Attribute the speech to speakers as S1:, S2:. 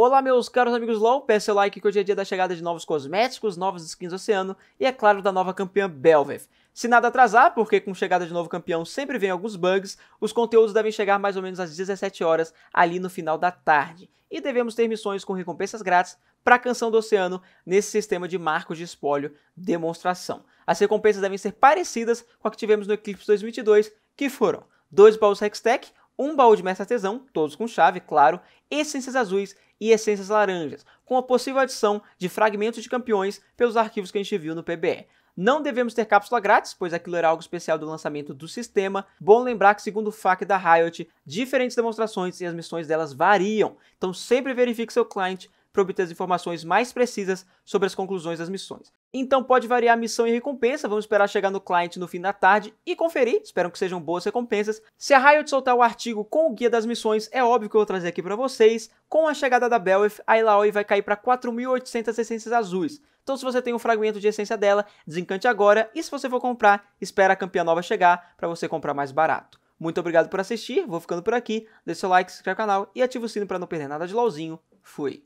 S1: Olá meus caros amigos LoL, peço like que hoje é dia da chegada de novos cosméticos, novas skins do Oceano e é claro da nova campeã Belveth. Se nada atrasar, porque com chegada de novo campeão sempre vem alguns bugs, os conteúdos devem chegar mais ou menos às 17 horas ali no final da tarde. E devemos ter missões com recompensas grátis para a canção do Oceano nesse sistema de marcos de espólio demonstração. As recompensas devem ser parecidas com a que tivemos no Eclipse 2022, que foram dois baús Hextech, um baú de mestre artesão, todos com chave, claro, essências azuis e essências laranjas, com a possível adição de fragmentos de campeões pelos arquivos que a gente viu no PBE. Não devemos ter cápsula grátis, pois aquilo era algo especial do lançamento do sistema. Bom lembrar que, segundo o FAQ da Riot, diferentes demonstrações e as missões delas variam, então sempre verifique seu cliente para obter as informações mais precisas sobre as conclusões das missões. Então pode variar a missão e recompensa, vamos esperar chegar no cliente no fim da tarde e conferir, espero que sejam boas recompensas. Se a Riot soltar o artigo com o guia das missões, é óbvio que eu vou trazer aqui para vocês. Com a chegada da Belweth, a Illaoi vai cair para 4.800 essências azuis. Então se você tem um fragmento de essência dela, desencante agora e se você for comprar, espera a campeã nova chegar para você comprar mais barato. Muito obrigado por assistir, vou ficando por aqui, deixe seu like, se inscreve no canal e ative o sino para não perder nada de LOLzinho. Fui!